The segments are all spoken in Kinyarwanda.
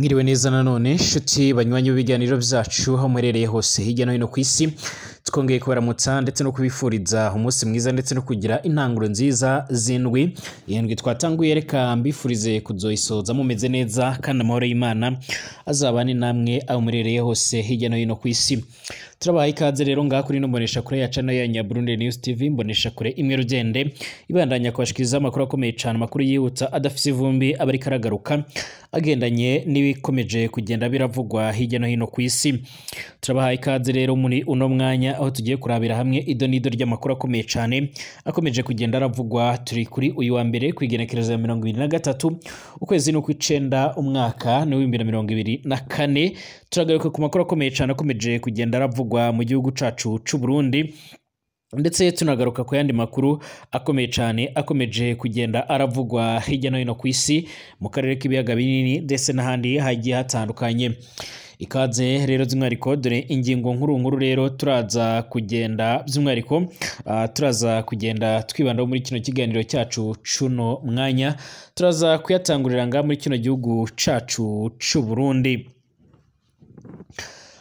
mwiriwe neza nanone inshuti banyuranye b'ibiganiro byacu aho muherereye hose hirya no hino ku isi twongeye kubaramutsa ndetse no kubifuriza umunsi mwiza ndetse no kugira intanguro nziza z'indwi iyi ndwi twatanguye reka mbifurize kuzoyisoza mumeze neza kandi amahoro y'imana azabane namwe aho muherereye hose hirya no hino ku isi turabaha ikaze rero ngaha kuri mbonesha kure ya cano ya nyaburunde news tv mbonesha kure imwe rugende ibandanya kubashikiriza amakuru akomeye cyane amakuru yihuta adafise ivumbi aba ariko aragaruka agendanye n'ibikomeje kugenda biravugwa hirya no hino ku isi turabaha ikaze rero muri uno mwanya aho tugiye kurabira hamwe ido n'ido ry'amakuru akomeye cyane akomeje kugenda aravugwa turi kuri uyu wa mbere ku igenekerezo ya mirongo ibiri na gatatu ukwezi ni n'ukw'icenda umwaka ni w'ibihumbi mirongo ibiri na kane turagaruka ku makuru akomeye cyane akomeje kugenda aravugwa bikorwa mu gihugu cyacu cy'u Burundi ndetse tunagaruka ku yandi makuru akomeye cyane akomeje kugenda aravugwa hirya no hino ku isi mu karere k'ibiyaga binini ndetse n'ahandi hagiye hatandukanye ikaze rero by'umwihariko dore ingingo nkuru nkuru rero turaza kugenda by'umwihariko uh, ah, turaza kugenda twibandaho muri kino kiganiro cyacu cuno mwanya turaza kuyatangurira ngaha muri kino gihugu cyacu cy'u Burundi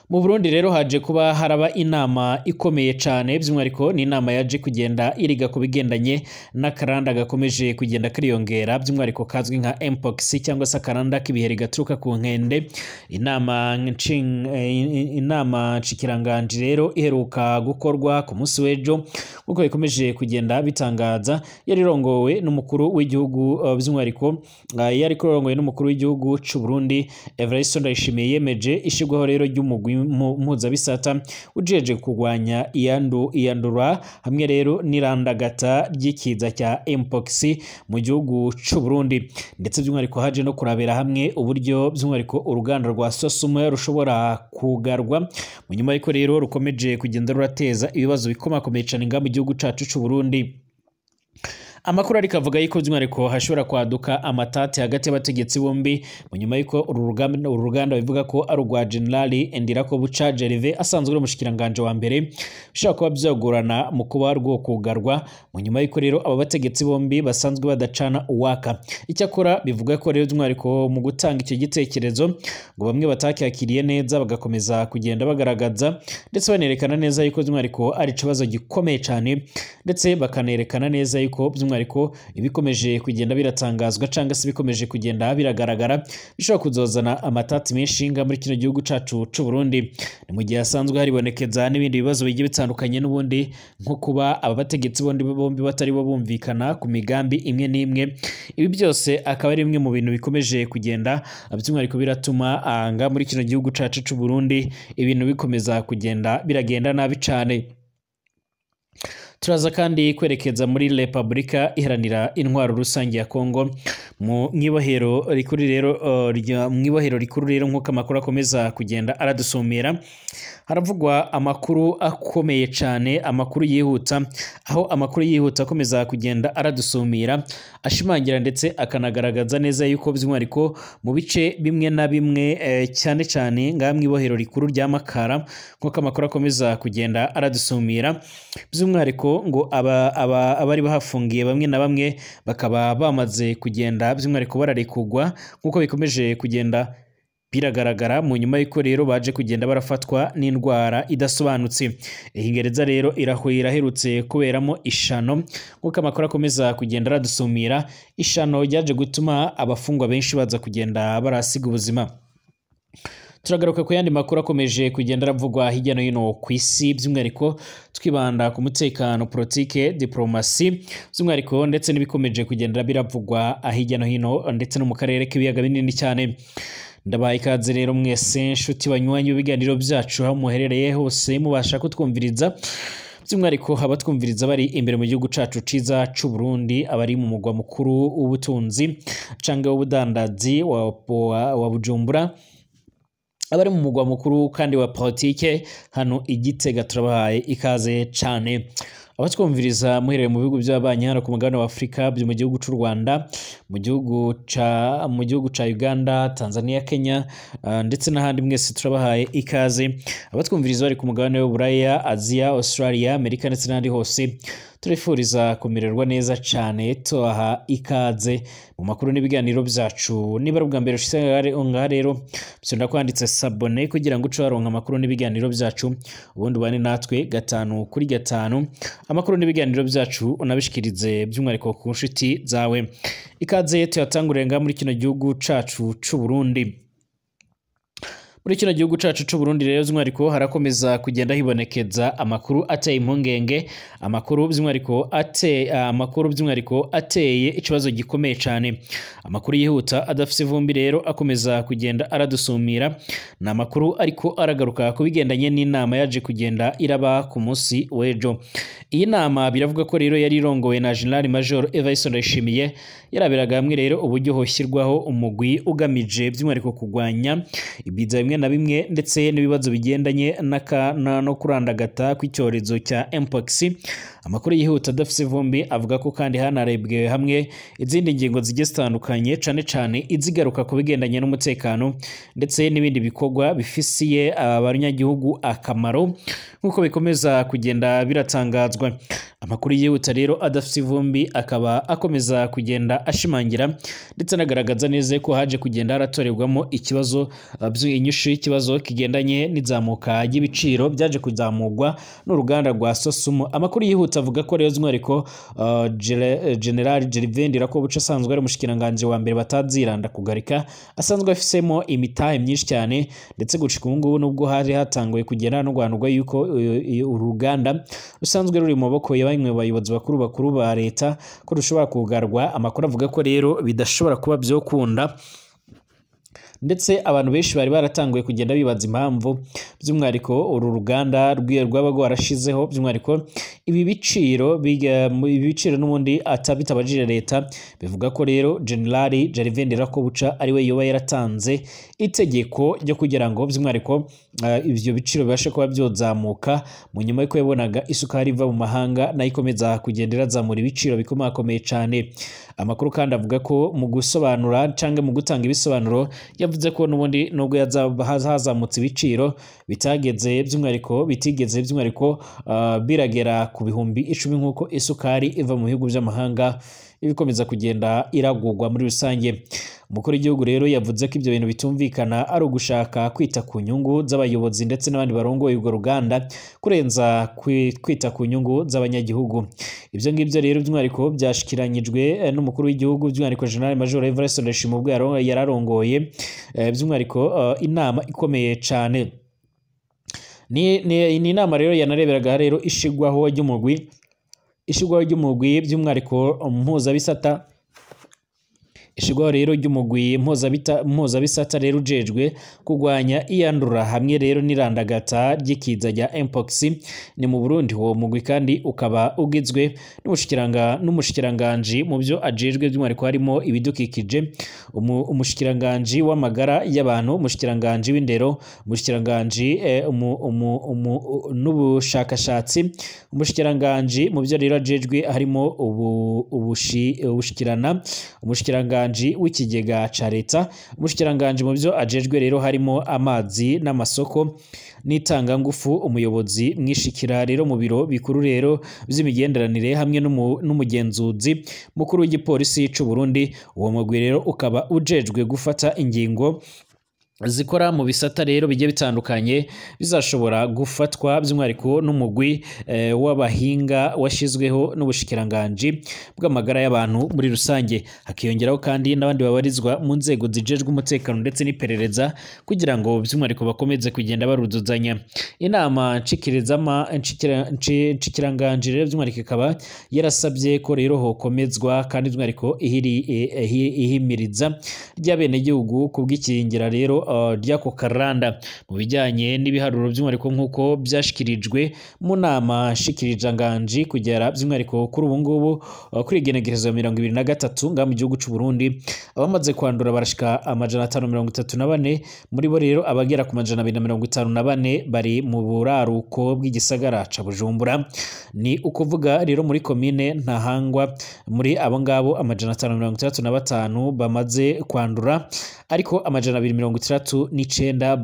mu burundi rero haje kuba haraba inama ikomeye cyane by'umwihariko ni inama yaje kugenda iriga ku bigendanye n'akaranda gakomeje kugenda kariyongera by'umwihariko kazwi nka mpox cyangwa se akaranda k'ibiheri gaturuka ku nkende inama eh, inama nshikiranganji rero iheruka gukorwa ku munsi w'ejo nk'uko bikomeje kugenda bitangaza yari irongowe n'umukuru w'igihugu eh, by'umwihariko eh, yari irongowe n'umukuru w'igihugu cy'u Burundi Evariste Ndayishimiye yemeje ishyirwaho rero ry'umugwi mpuzabisata ujeje kugwanya kurwanya iyandura hamwe rero n'irandagata ry'ikiza cya mpox mu gihugu cy'u Burundi ndetse by'umwihariko haje no kurabera hamwe uburyo by'umwihariko uruganda rwa Sosumu rushobora kugarwa mu nyuma y'uko rero rukomeje kugenda rurateza ibibazo bikomakomeye cyane ngaha mu gihugu cyacu cy'u Burundi amakuru ariko avuga yuko by'umwihariko hashobora kwaduka amatate hagati y'abategetsi bombi mu nyuma y'uko uru ruganda bivuga ko ari urwa generali endirakobuca jerive asanzwe ari umushikiranganji wa mbere ushobora kuba byagorana mu kuba rwo kugarwa mu nyuma y'uko rero aba bategetsi bombi basanzwe badacana uwaka icyakora bivuga ko rero by'umwihariko mu gutanga icyo gitekerezo ngo bamwe batakiyakiriye neza bagakomeza kugenda bagaragaza ndetse banerekana neza yuko by'umwihariko ari ikibazo gikomeye cyane ndetse bakanerekana neza yuko by'umwihariko by'umwihariko ibikomeje kugenda biratangazwa cyangwa se bikomeje kugenda biragaragara bishobora kuzozana amatati menshi nga muri kino gihugu cyacu cy'u Burundi ni mu gihe hasanzwe haribonekeza n'ibindi bibazo bigiye bitandukanye n'ubundi nko kuba abategetsi bombi batari bo bumvikana ku migambi imwe n'imwe ibi byose akaba ari bimwe mu bintu bikomeje kugenda by'umwihariko biratuma nga muri kino gihugu cyacu cy'u Burundi ibintu bikomeza kugenda biragenda nabi cyane turaza kandi kwerekeza muri repubulika iharanira intwaro rusange ya kongo mu ibohero rikuru rero uh, mu ibohero rikuru rero nk'uko amakuru akomeza kugenda aradusumira haravugwa amakuru akomeye cyane amakuru yihuta aho amakuru yihuta akomeza kugenda aradusumira ashimangira ndetse akanagaragaza neza yuko by'umwihariko mu bice bimwe na bimwe eh, cyane cyane ngaha mu ibohero rikuru rya makara nk'uko amakuru akomeza kugenda aradusumira by'umwihariko ngo abari bahafungiye bamwe na bamwe bakaba bamaze kugenda by'umwihariko bararekurwa nk'uko bikomeje kugenda Biragaragara mu nyuma y'uko rero baje kugenda barafatwa n'indwara idasobanutse iyi rero irahurira aherutse kuberamo ishano nk'uko amakuru akomeza kugenda aradusumira ishano ryaje gutuma abafungwa benshi baza kugenda barasiga ubuzima turagaruka ku yandi makuru akomeje kugenda aravugwa hirya no hino ku isi by'umwihariko twibanda ku mutekano politike diporomasi by'umwihariko ndetse n'ibikomeje kugenda biravugwa hirya no hino ndetse no mu karere k'ibiyaga binini cyane ndabaye ikaze rero mwese nshuti banyuranye ibiganiro byacu aho muherereye hose mubasha kutwumviriza by'umwihariko abatwumviriza bari imbere mu gihugu cyacu cyiza cy'u Burundi abari mu mugwa mukuru w'ubutunzi cyangwa w'ubudandazi wa bujumbura abari mu mugwa mukuru kandi wa politiki hano igitega turabahaye ikaze cyane abatwumviriza muhereye mu bihugu by'abanyi hano ku mugabane wa afurika byo mu gihugu cy'u rwanda mu gihugu ca mu gihugu ca uganda tanzania kenya ah, ndetse n'ahandi mwese turabahaye ikaze abatwumviriza bari ku mugabane w'uburaya aziya australia amerika ndetse n'ahandi hose turifuriza kumererwa neza cyane tubaha ikaze mu makuru n'ibiganiro byacu nibara bwa mbere ushize ngaha rero byunda kwanditse sabone kugira ngo uce waronka amakuru n'ibiganiro byacu ubundi ubane natwe gatanu kuri gatanu amakuru n'ibiganiro byacu unabishyikirize by'umwihariko ku nshuti zawe ikaze tuyatangurire ngaha muri kino gihugu cyacu cy'u Burundi muri kino gihugu cyacu cy'u rero by'umwihariko harakomeza kugenda hibonekeza amakuru ateye impungenge amakuru by'umwihariko ate amakuru by'umwihariko ateye ikibazo gikomeye cyane amakuru yihuta adafite ivumbi rero akomeza kugenda aradusumira ni amakuru ariko aragaruka ku bigendanye n'inama yaje kugenda iraba ku munsi w'ejo iyi nama biravuga ko rero yari irongowe na General Major Evariste Ndayishimiye yarabiraga hamwe rero uburyo hoshyirwaho umugwi ugamije by'umwihariko kugwanya ibiza bimwe na bimwe ndetse n'ibibazo bigendanye no kurandagata kw'icyorezo cya mpox amakuru yihuta adafite vumbi avuga ko kandi hanarebwe hamwe izindi ngingo zigiye zitandukanye cyane cyane izigaruka ku bigendanye n'umutekano ndetse n'ibindi bikorwa bifisiye abanyagihugu akamaro nk'uko bikomeza kugenda biratangazwa amakuru yihuta rero adafite ivumbi akaba akomeza kugenda ashimangira ndetse anagaragaza neza ko haje kugenda haratorerwamo ikibazo inyishu y'ikibazo kigendanye n'izamuka ry'ibiciro byaje kuzamurwa n'uruganda rwa sosumu amakuru yihuta yungutse avuga ko Leon Ntwariko uh, eh, General ko buca asanzwe ari umushikiranganji wa mbere bataziranda kugarika asanzwe afisemo imitahe myinshi cyane ndetse gushika ubu ngubu nubwo hari hatanguye kugera no rwanurwa yuko eh, eh, uru ruganda rusanzwe ruri mu maboko ya bamwe bayobozi bakuru bakuru ba leta ko rushobora kugarwa amakuru avuga ko rero bidashobora kuba byokunda ndetse abantu benshi bari baratanguye kugenda bibaza impamvu by'umwihariko uru ruganda rwiye rwaba warashizeho by'umwihariko ibi biciro ibiciro n'ubundi bitabajije leta bivuga ko rero generali jarivende rakobuca ariwe yoba yaratanze itegeko ryo kugira ngo by'umwihariko eh, ibyo biciro bibashe kuba byozamuka mu nyuma y'uko yabonaga isukari iva mu mahanga nayo ikomeza kugenda irazamura ibiciro bikomakomeye cyane amakuru kandi avuga ko mu gusobanura cyangwa mu gutanga ibisobanuro yavuze ko n'ubundi nubwo hazamutse ibiciro bitageze by'umwihariko bitigeze by'umwihariko ah, biragera ku bihumbi icumi nk'uko isukari iva mu bihugu by'amahanga ibikomeza kugenda iragurwa muri rusange umukuru w'igihugu rero yavuze ko ibyo bintu bitumvikana ari ugushaka kwita ku nyungu z'abayobozi ndetse n'abandi barongoye urwo ruganda kurenza kwita ku nyungu z'abanyagihugu ibyo ngibyo rero by'umwihariko byashyikiranyijwe eh, n'umukuru w'igihugu by'umwihariko general major Everest Ndashima ubwo yari eh, by'umwihariko eh, inama ikomeye cyane ni inama rero yanareberaga rero ishigwaho ry'umugwi ishigwaho ry'umugwi by'umwihariko mpuzabisata ishirwaho rero ry'umugwi mpuzabisata rero ujejwe kugwanya iyandura hamwe rero n'irandagata ry'ikiza rya mpox ni mu burundi uwo mugwi kandi ukaba ugizwe n'umushikiranganji mu byo ajejwe by'umwihariko harimo ibidukikije umushikiranganji w'amagara y'abantu umushikiranganji w'indero umushikiranganji eh, n'ubushakashatsi umushikiranganji mu byo rero ajejwe harimo ubushikirana umushikiranganji umushikiranganji w'ikigega cya leta umushikiranganji mu byo ajejwe rero harimo amazi n'amasoko n'itangangufu umuyobozi mwishikira rero mu biro bikuru rero by'imigenderanire hamwe n'umugenzuzi mukuru w'igipolisi cy'u Burundi uwo mugwi rero ukaba ujejwe gufata ingingo zikora mu bisata rero bigiye bitandukanye bizashobora gufatwa by'umwihariko n'umugwi eh, w'abahinga washyizweho n'ubushikiranganji bw'amagara y'abantu muri rusange hakiyongeraho kandi n'abandi babarizwa mu nzego zijejwe umutekano ndetse n'iperereza kugira ngo by'umwihariko bakomeze kugenda baruzuzanya inama nshikiranganji rero by'umwihariko ikaba yarasabye ko rero hokomezwa kandi by'umwihariko eh, ihimiriza ry'abenegihugu ku bw'ikiringira rero ry'ako uh, karanda mu bijyanye n'ibiharuro by'umwihariko nk'uko byashyikirijwe mu nama nshikirijanganji kugera by'umwihariko kuri ubu ngubu uh, kuri igenegerezo mirongo ibiri na gatatu ngaha mu gihugu cy'u Burundi abamaze kwandura barashika amajana atanu mirongo itatu na bane muri bo rero abagera ku majana abiri na mirongo itanu na bane bari mu buraruko bw'igisagara ca Bujumbura ni ukuvuga rero muri komine ntahangwa muri abo ngabo amajana atanu mirongo itandatu na batanu bamaze kwandura ariko amajana abiri mirongo itandatu itandatu n'icyenda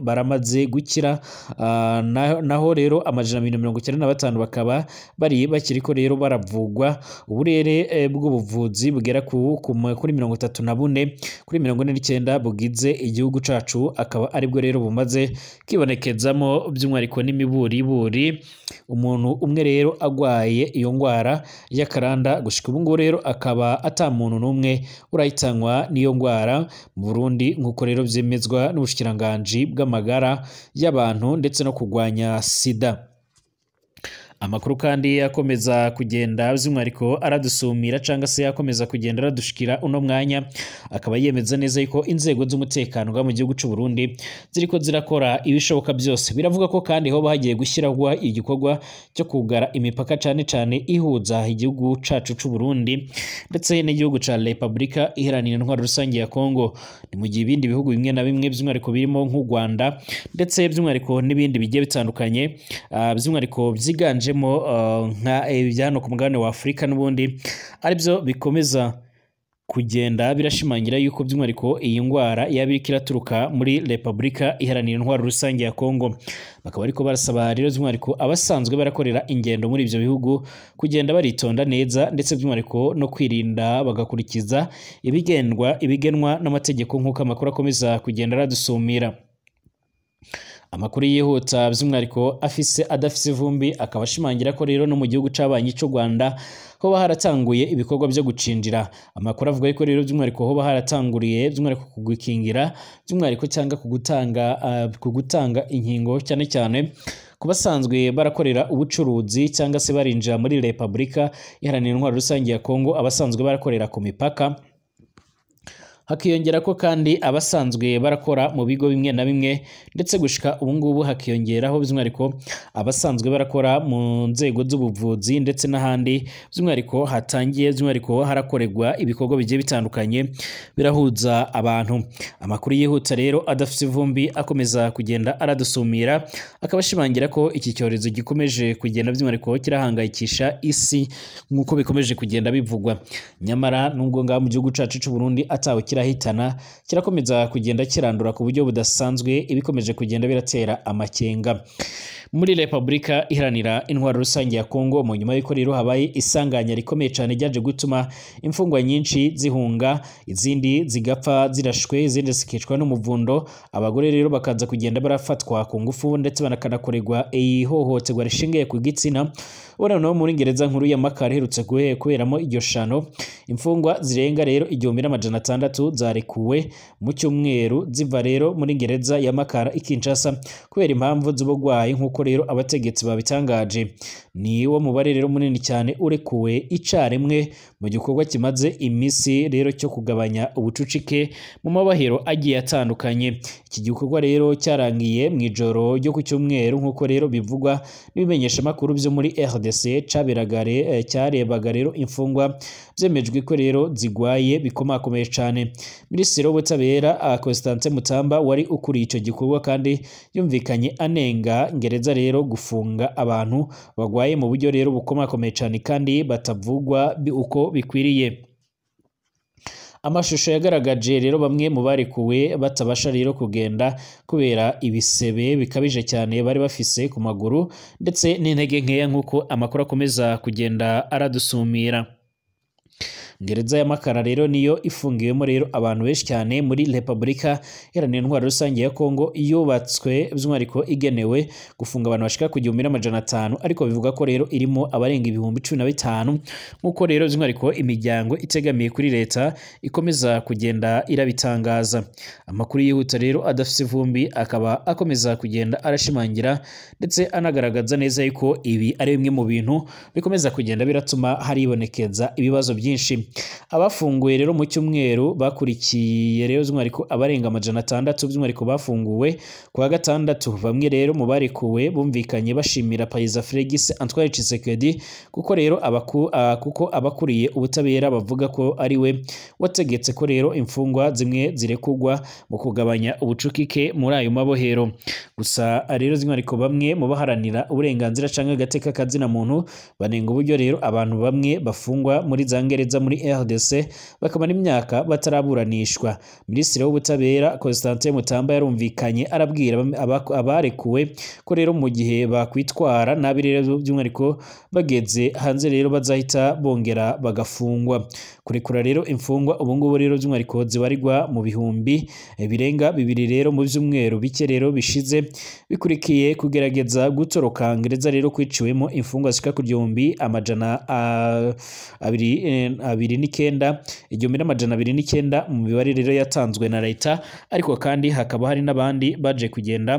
baramaze gukira ah, naho rero amajana mirongo icyenda na batanu bakaba bari ko rero baravugwa uburere eh, bw'ubuvuzi bugera kuri mirongo itatu na bune kuri mirongo ine n'icyenda bugize igihugu cacu akaba aribwo rero bumaze kwibonekezamo by'umwihariko n'imiburiburi umuntu umwe rero agwaye iyo ndwara y'akaranda gushika ubu ngubu rero akaba ata muntu n'umwe urahitanywa n'iyo ndwara mu Burundi nk'uko rero byemewe bemezwa n'ubushikiranganji bw'amagara y'abantu ndetse no kurwanya sida amakuru kandi akomeza kugenda by'umwihariko aradusumira cyangwa se akomeza kugenda aradushikira uno mwanya akaba yemeza neza yuko inzego z'umutekano mu gihugu cy'u Burundi ziriko zirakora ibishoboka byose biravuga ko kandi hoba bagiye gushyirwa igikorwa cyo kugara imipaka cyane cyane ihuza igihugu cacu cy'u Burundi ndetse n'igihugu ca Repubulika iharanira intwaro rusange ya Kongo ni mu gihe ibindi bihugu bimwe na bimwe by'umwihariko birimo nk'u Rwanda ndetse by'umwihariko n'ibindi bigiye bitandukanye ah, by'umwihariko byiganje byiganjemo eh, nka hano ku mugabane wa afurika n'ubundi aribyo bikomeza kugenda birashimangira yuko by'umwihariko iyi ndwara yaba iriko iraturuka muri repubulika iharanira intwaro rusange ya kongo bakaba ariko barasaba rero by'umwihariko abasanzwe barakorera ingendo muri ibyo bihugu kugenda baritonda neza ndetse by'umwihariko no kwirinda bagakurikiza ibigendwa ibigenwa n'amategeko nk'uko amakuru akomeza kugenda aradusumira amakuru yihuta by'umwihariko afise adafise ivumbi akaba ashimangira ko rero no mu gihugu c'abanyi cy’u Rwanda hoba haratanguye ibikorwa byo gucinjira amakuru avuga yuko rero by'umwihariko hoba haratanguriye by'umwihariko kugukingira by'umwihariko cyangwa kugutanga uh, kugutanga inkingo cyane cyane ku basanzwe barakorera ubucuruzi cyangwa se barinjira muri repubulika iharanira intwaro rusange ya kongo abasanzwe barakorera ku mipaka hakiyongera ko kandi abasanzwe barakora mu bigo bimwe na bimwe ndetse gushika ubu ngubu hakiyongeraho by'umwihariko abasanzwe barakora mu nzego z'ubuvuzi ndetse n'ahandi by'umwihariko hatangiye by'umwihariko harakorerwa ibikorwa bigiye bitandukanye birahuza abantu amakuru yihuta rero adafite ivumbi akomeza kugenda aradusumira akaba ashimangira ko iki cyorezo gikomeje kugenda by'umwihariko kirahangayikisha isi nk'uko bikomeje kugenda bivugwa nyamara nubwo ngaho mu gihugu cyacu cy'u Burundi atawukira kirahitana kirakomeza kugenda kirandura ku buryo budasanzwe ibikomeje kugenda biratera amakenga muri repubulika iharanira intwaro rusange ya kongo mu nyuma y'uko rero habaye isanganya rikomeye cyane ryaje gutuma imfungwa nyinshi zihunga izindi zigapfa zirashwe izindi zikicwa n'umuvundo abagore rero bakaza kugenda barafatwa ku ngufu ndetse banakanakorerwa ihohoterwa rishingiye ku gitsina urano muri Ngereza nkuru ya Makara iherutse kuberamo iryo shano imfungwa zirenga rero igihumbi n'amajana atandatu zarekuwe mu cyumweru ziva rero muri Ngereza ya Makara i Kinshasa kubera impamvu z'uburwayi nk'uko rero abategetsi babitangaje ni wo mubare rero munini cyane urekuwe icyarimwe mu gikorwa kimaze iminsi rero cyo kugabanya ubucucike mu mabahero agiye atandukanye iki gikorwa rero cyarangiye mu ijoro ryo ku cyumweru nk'uko rero bivugwa n'ibimenyeshamakuru byo muri RDC cdc eh, cyarebaga rero imfungwa byemejwe ko rero zigwaye bikomakomeye cyane minisitiri w'ubutabera ah, constance mutamba wari ukuriye icyo gikorwa kandi yumvikanye anenga gereza rero gufunga abantu bagwaye mu buryo rero bukomakomeye cyane kandi batavugwa uko bikwiriye amashusho yagaragaje rero bamwe mu barekuwe batabasha rero kugenda kubera ibisebe bikabije cyane bari bafise ku maguru ndetse n'intege nkeya nk'uko amakuru akomeza kugenda aradusumira gereza ya Makara rero niyo ifungiwemo rero abantu benshi cyane muri Repubulika Iharanira Intwaro Rusange ya Kongo yubatswe by'umwihariko igenewe gufunga abantu bashika ku gihumbi n'amajana atanu ariko bivuga ko rero irimo abarenga ibihumbi cumi na bitanu nk'uko rero by'umwihariko imiryango itegamiye kuri leta ikomeza kugenda irabitangaza amakuru yihuta rero adafite ivumbi akaba akomeza kugenda arashimangira ndetse anagaragaza neza yuko ibi ari bimwe mu bintu bikomeza kugenda biratuma haribonekeza ibibazo byinshi Abafunguwe rero mu cyumweru bakurikiye rero by'umwihariko abarenga amajana atandatu by'umwihariko bafunguwe ku wa gatandatu bamwe rero mu barekuwe bumvikanye bashimira Perezida Felix Antoine Tshisekedi kuko rero abaku, uh, kuko abakuriye ubutabera bavuga ko ari we wategetse ko rero imfungwa zimwe zirekugwa mu kugabanya ubucukike muri ayo mabohero gusa rero by'umwihariko bamwe mu baharanira uburenganzira cyangwa agateka kazina muntu banenga uburyo rero abantu bamwe bafungwa muri za ngereza muri rdc bakamara imyaka bataraburanishwa minisitiri w'ubutabera constantin mutamba yarumvikanye arabwira abarekuwe ko rero mu gihe bakwitwara nabi rero by'umwihariko bageze hanze rero bazahita bongera bagafungwa kurekura rero imfungwa ubu ngubu rero by'umwihariko zibarirwa mu bihumbi eh, birenga bibiri rero mu byumweru bike rero bishize bikurikiye kugerageza gutoroka gereza rero kwiciwemo imfungwa zishika ku gihumbi amajana abiri eh, abiri n'icyenda igihumbi n'amajana abiri n'icyenda mu mibare rero yatanzwe na leta ariko kandi hakaba hari n'abandi baje kugenda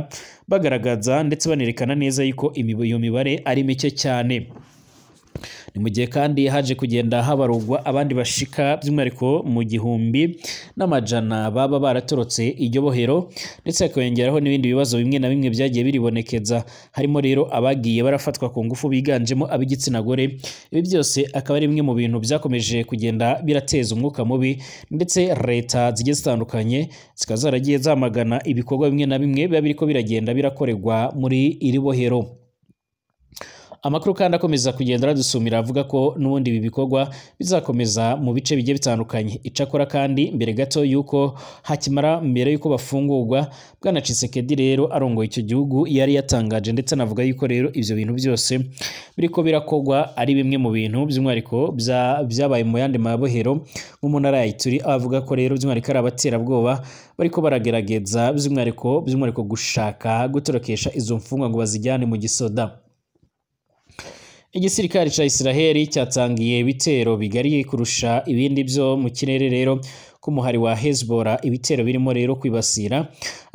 bagaragaza ndetse banerekana neza yuko iyo mibare ari mike cyane ni mu gihe kandi haje kugenda habarugwa abandi bashika by'umwihariko mu gihumbi n'amajana baba baratorotse iryo bohero ndetse hakiyongeraho n'ibindi bibazo bimwe na bimwe byagiye biribonekeza harimo rero abagiye barafatwa ku ngufu biganjemo ab'igitsina gore ibi byose akaba ari bimwe mu bintu byakomeje kugenda birateza umwuka mubi ndetse leta zigiye zitandukanye zikaba zaragiye zamagana ibikorwa bimwe na bimwe biba biriko biragenda birakorerwa muri iri bohero amakuru kandi akomeza kugenda aradusumira avuga ko n'ubundi ibi bikorwa bizakomeza mu bice bigiye bitandukanye icakora kandi mbere gato y'uko hakimara mbere y'uko bafungurwa bwana Tshisekedi rero arongoye icyo gihugu yari yatangaje ndetse anavuga yuko rero ibyo bintu byose ko birakorwa ari bimwe mu bintu by'umwihariko byabaye mu yandi mabohero nko mu ya Ituri avuga ko rero by'umwihariko ari abaterabwoba bariko baragerageza by'umwihariko by'umwihariko gushaka gutorokesha izo mfungwa ngo bazijyane mu gisoda igisirikare cya Israel cyatangiye ibitero bigari kurusha ibindi byo mu kirere rero kumuhari wa Hezbollah ibitero birimo rero kwibasira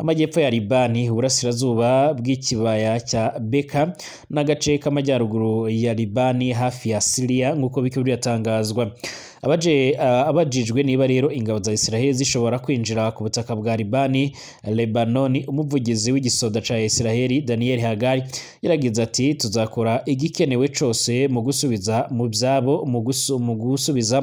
amajyepfo ya Libani uburasirazuba bw'ikibaya cya Beka n'agace k'amajyaruguru ya Libani hafi ya Syria nk'uko bikaba byatangazwa Eh, abajijwe niba rero ingabo za israheli zishobora kwinjira ku butaka bwa libani lebanoni umuvugizi w'igisoda cya israheli daniel hagari yaragize ati tuzakora igikenewe cyose mu gusubiza mu byabo mu gusubiza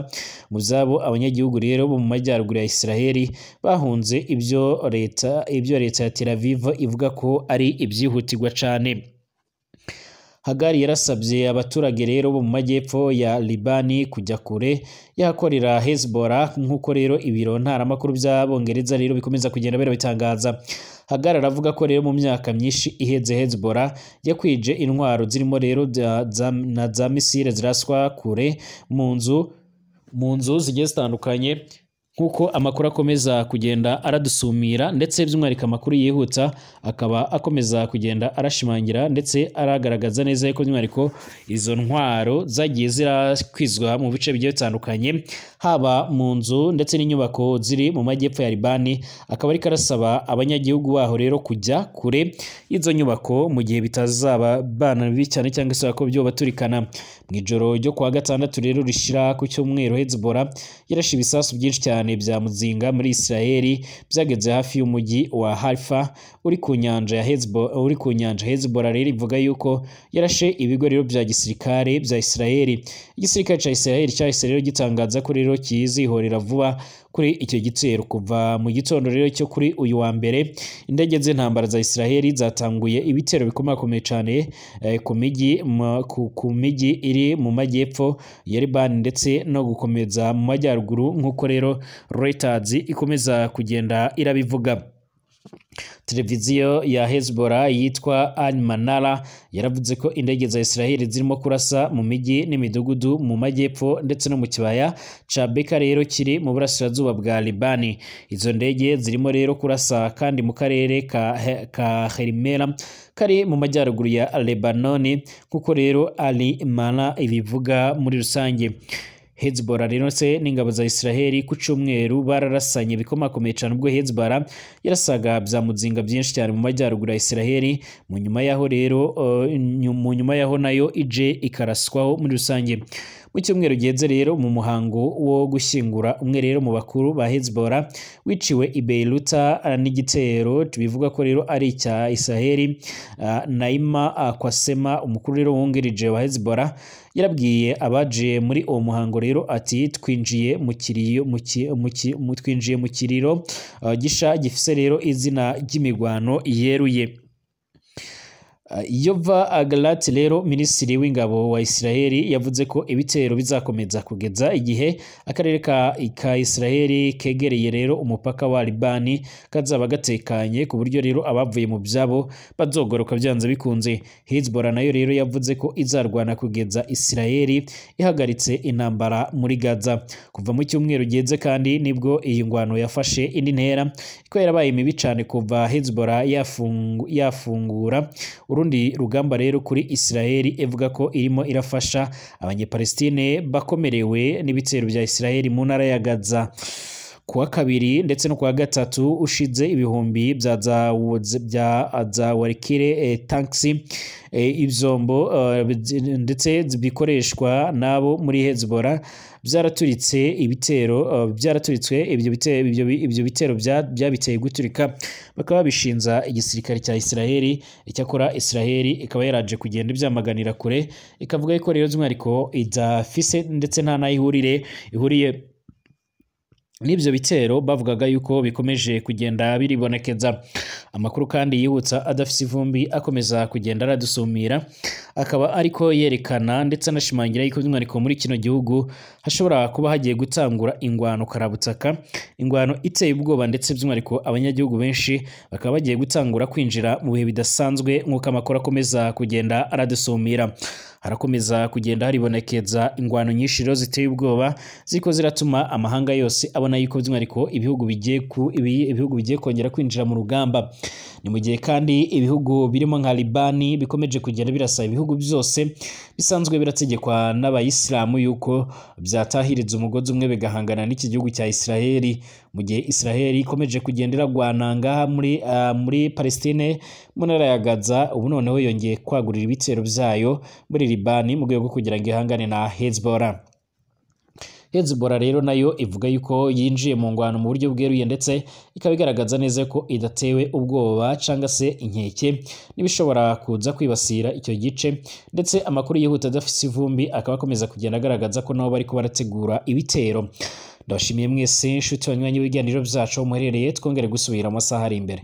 mu byabo abanyagihugu rero bo mu majyaruguru ya israheli bahunze ibyo leta ibyo leta ya tel aviv ivuga ko ari ibyihutirwa cyane hagari yarasabye abaturage rero bo mu majyepfo ya libani kujya kure yakorera Hezbola nk'uko rero ibiro ntaramakuru by'abongereza rero bikomeza kugenda bera bitangaza hagari aravuga ko rero mu myaka myinshi iheze hezbollah yakwije intwaro zirimo rero na za misile ziraswa kure mu nzu mu nzu zigiye zitandukanye nk'uko amakuru akomeza kugenda aradusumira ndetse by'umwihariko amakuru yihuta akaba akomeza kugenda arashimangira ndetse aragaragaza neza yuko by'umwihariko izo ntwaro zagiye zirakwizwa mu bice bigiye bitandukanye haba mu nzu ndetse n'inyubako ziri mu majyepfo ya Libani akaba ariko arasaba abanyagihugu baho rero kujya kure y'izo nyubako mu gihe bitazaba banabi cyane cyangwa se ko byo baturikana mu ijoro ryo kuwa gatandatu rero rishyira ku cyumweru Hezbollah yarashe ibisasu byinshi cyane cyane bya muzinga muri israheli byageze hafi y'umujyi wa haifa uri ku nyanja ya hezbollah uri ku nyanja hezbollah rero ivuga yuko yarashe ibigo bya gisirikare bya israheli igisirikare cya israheli cyahise rero gitangaza ko rero kizihorera vuba kuri icyo gitsero kuva mu gitondo rero cyo kuri uyu wa mbere indege z'intambara za Israel zatanguye ibitero bikomakomeye cyane eh, ku mijyi iri mu majyepfo ya Liban ndetse no gukomeza mu majyaruguru nk'uko rero Reuters ikomeza kugenda irabivuga televiziyo ya hezbollah yitwa al manara yaravuze ko indege za israheli zirimo kurasa mu mijyi n'imidugudu mu majyepfo ndetse no mu kibaya ca beka rero kiri mu burasirazuba bwa libani izo ndege zirimo rero kurasa kandi mu karere ka, ka herimera kari mu majyaruguru ya lebanoni kuko rero ali ibivuga muri rusange Hezbollah rero se n'ingabo za Israel ku cyumweru bararasanye bikomakomeye cyane ubwo Hezbollah yarasaga bya muzinga byinshi cyane mu majyaruguru ya israheli mu nyuma yaho rero eh, mu nyuma yaho nayo ije ikaraswaho muri rusange cyumweru gihenze rero mu muhango wo gushyingura umwe rero mu bakuru ba Hezbollah wiciwe i n'igitero bivuga ko rero ari icya Isaheli Naima uh, Kwasema umukuru rero wungirije wa Hezbollah yarabwiye abaje muri uwo muhango rero ati twinjiye mu kiriyo mu twinjiye mu kiriro gisha gifise rero izina ry'imigwano yeruye Ah, Yova Agalati rero minisitiri w'ingabo wa Israeli yavuze ko ibitero bizakomeza kugeza igihe akarere ka, ka Israeli kegereye rero umupaka wa Libani kazaba gatekanye ku buryo rero abavuye mu byabo bazogoroka byanze bikunze Hezbollah nayo rero yavuze ko izarwana kugeza Israeli ihagaritse intambara muri Gaza kuva mu cyumweru gihenze kandi nibwo iyi ngwano yafashe indi ntera ko yarabaye mibi cyane kuva Hezbollah yafungura urundi rugamba rero kuri Israel ivuga ko irimo irafasha abanyepalestine bakomerewe n'ibitero bya Israel mu ntara ya Gaza kuwa kabiri ndetse no kuwa gatatu ushize ibihumbi bya za warikire eh, tankisi eh, ibyombo eh, ndetse bikoreshwa nabo muri hezbora byaraturitse ibitero uh, byaraturitswe ibyo bitero ibyo bitero byabiteye guturika bakaba babishinza igisirikare cya Israel icyakora Israel ikaba yaraje kugenda ibyamaganira kure ikavuga ko rero by'umwihariko idafise ndetse nta n'aho ihurire ihuriye n'ibyo bitero bavugaga yuko bikomeje kugenda biribonekeza amakuru kandi yibutsa adafite ivumbi akomeza kugenda aradusumira akaba ariko yerekana ndetse anashimangira yuko by'umwihariko muri kino gihugu hashobora kuba hagiye gutangura ingwano karabutaka ingwano iteye ubwoba ndetse by'umwihariko abanyagihugu benshi bakaba bagiye gutangura kwinjira mu bihe bidasanzwe nk'uko amakuru akomeza kugenda aradusumira harakomeza kugenda haribonekeza ingwano nyinshi rero ziteye ubwoba ziko ziratuma amahanga yose abona yuko by'umwihariko ibihugu bigiye kongera kwinjira mu rugamba ni mu gihe kandi ibihugu birimo nka libani bikomeje kugenda birasaba ibihugu byose bisanzwe birategekwa n'abayisilamu yuko byatahiriza umugozi umwe bigahangana n'iki gihugu cya israheli mu gihe israheli ikomeje kugenda iragwananga muri, ah, muri palestine mu ntara ya gaza ubu noneho yongeye kwagurira ibitero byayo muri libani mu rwego rwo kugira ngo ihangane na hezbollah hezibora rero nayo ivuga yuko yinjiye mu ngwano mu buryo bweruye ndetse ikaba igaragaza neza ko idatewe ubwoba cyangwa se inkeke n'ibishobora kuza kwibasira icyo gice ndetse amakuru yihuta adafite ivumbi akaba akomeza kugenda agaragaza ko nabo bari barategura ibitero ndabashimiye mwese inshuti banyuranye b'ibiganiro byacu aho muherereye twongere gusubira mu ari imbere